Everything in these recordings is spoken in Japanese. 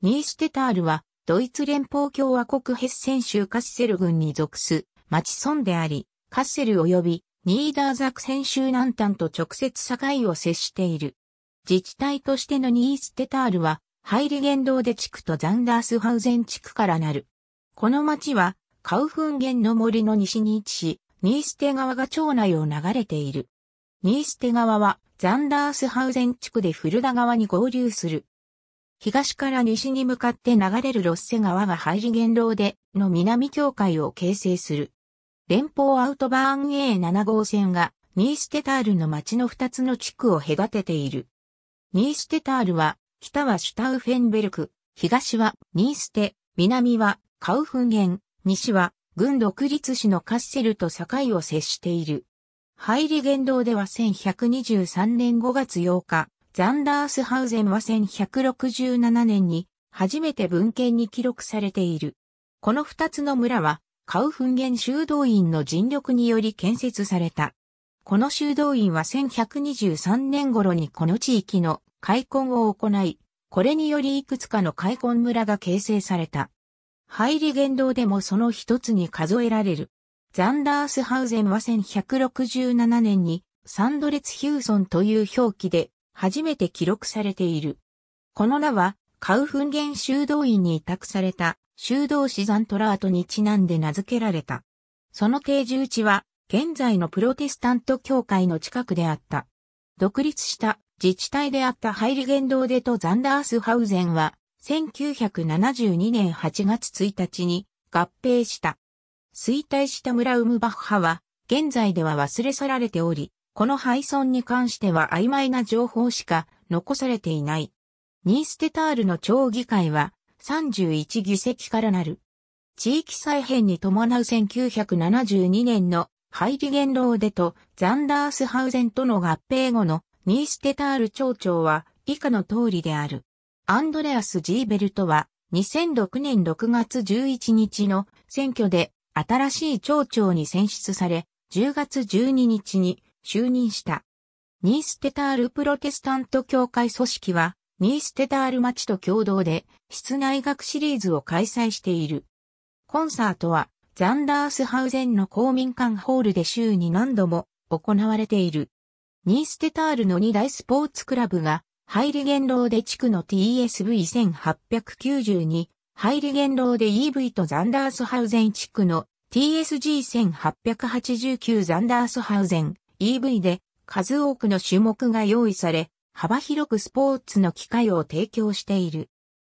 ニーステタールは、ドイツ連邦共和国ヘッセン州カッセル郡に属す、町村であり、カッセル及び、ニーダーザクセン州南端と直接境を接している。自治体としてのニーステタールは、ハイリゲンドーデ地区とザンダースハウゼン地区からなる。この町は、カウフンゲンの森の西に位置し、ニーステ川が町内を流れている。ニーステ川は、ザンダースハウゼン地区でフルダ川に合流する。東から西に向かって流れるロッセ川がハイリゲンローの南境界を形成する。連邦アウトバーン A7 号線がニーステタールの町の2つの地区を隔てている。ニーステタールは、北はシュタウフェンベルク、東はニーステ、南はカウフンゲン、西は軍独立市のカッセルと境を接している。ハイリゲでは1123年5月8日、ザンダースハウゼンは1167年に初めて文献に記録されている。この二つの村はカウフンゲン修道院の尽力により建設された。この修道院は1123年頃にこの地域の開墾を行い、これによりいくつかの開墾村が形成された。入り言動でもその一つに数えられる。ザンダースハウゼンは1167年にサンドレツ・ヒューソンという表記で初めて記録されている。この名は、カウフンゲン修道院に委託された修道士ザントラートにちなんで名付けられた。その定住地は、現在のプロテスタント教会の近くであった。独立した自治体であったハイリゲンドーデとザンダースハウゼンは、1972年8月1日に合併した。衰退した村ウムバッハは、現在では忘れ去られており、この廃村に関しては曖昧な情報しか残されていない。ニーステタールの町議会は31議席からなる。地域再編に伴う1972年のハイリゲンローデとザンダースハウゼンとの合併後のニーステタール町長は以下の通りである。アンドレアス・ジーベルトは2006年6月11日の選挙で新しい町長に選出され、10月12日に就任した。ニーステタールプロテスタント教会組織は、ニーステタール町と共同で、室内学シリーズを開催している。コンサートは、ザンダースハウゼンの公民館ホールで週に何度も行われている。ニーステタールの2大スポーツクラブが、ハイリゲンローで地区の TSV1892、ハイリゲンローで EV とザンダースハウゼン地区の TSG1889 ザンダースハウゼン EV で数多くの種目が用意され、幅広くスポーツの機会を提供している。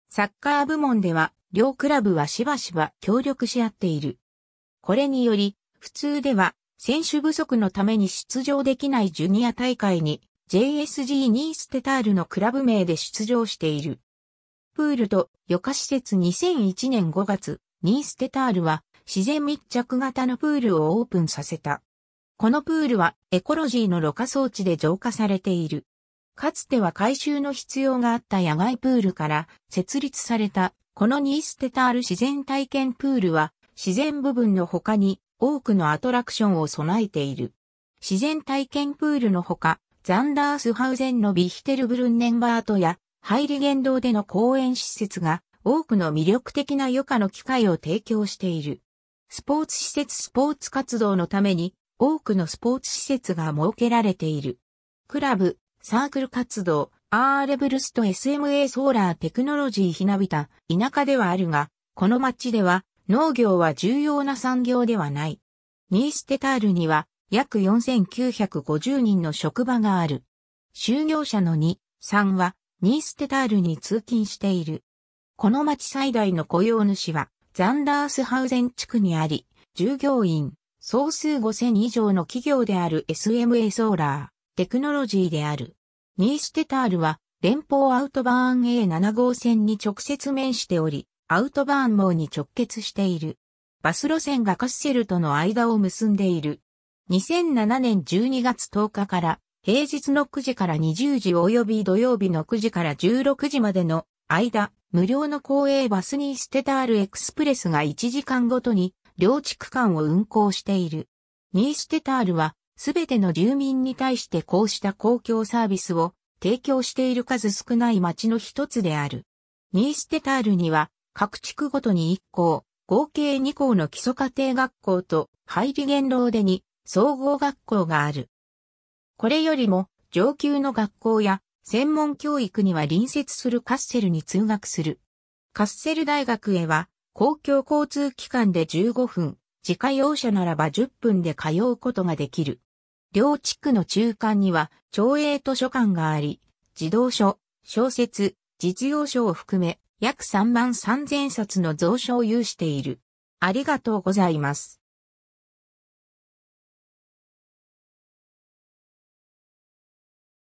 サッカー部門では、両クラブはしばしば協力し合っている。これにより、普通では、選手不足のために出場できないジュニア大会に、JSG ニーステタールのクラブ名で出場している。プールと余暇施設2001年5月、ニーステタールは自然密着型のプールをオープンさせた。このプールはエコロジーのろ過装置で浄化されている。かつては回収の必要があった野外プールから設立されたこのニーステタール自然体験プールは自然部分の他に多くのアトラクションを備えている。自然体験プールのほか、ザンダースハウゼンのビヒテルブルンネンバートやハイリゲンドでの公園施設が多くの魅力的な余暇の機会を提供している。スポーツ施設スポーツ活動のために多くのスポーツ施設が設けられている。クラブ、サークル活動、アーレブルスと SMA ソーラーテクノロジーひなびた田舎ではあるが、この町では農業は重要な産業ではない。ニーステタールには約4950人の職場がある。就業者の2、3はニーステタールに通勤している。この町最大の雇用主はザンダースハウゼン地区にあり、従業員総数5000以上の企業である SMA ソーラー、テクノロジーである。ニーステタールは、連邦アウトバーン A7 号線に直接面しており、アウトバーン網に直結している。バス路線がカッセルとの間を結んでいる。2007年12月10日から平日の9時から20時及び土曜日の9時から16時までの間、無料の公営バスニーステタールエクスプレスが1時間ごとに両地区間を運行している。ニーステタールは、すべての住民に対してこうした公共サービスを提供している数少ない町の一つである。ニーステタールには、各地区ごとに1校、合計2校の基礎家庭学校と、ハイリゲンローデに総合学校がある。これよりも、上級の学校や、専門教育には隣接するカッセルに通学する。カッセル大学へは、公共交通機関で15分、自家用車ならば10分で通うことができる。両地区の中間には、町営図書館があり、児童書、小説、実用書を含め、約3万3000冊の蔵書を有している。ありがとうございます。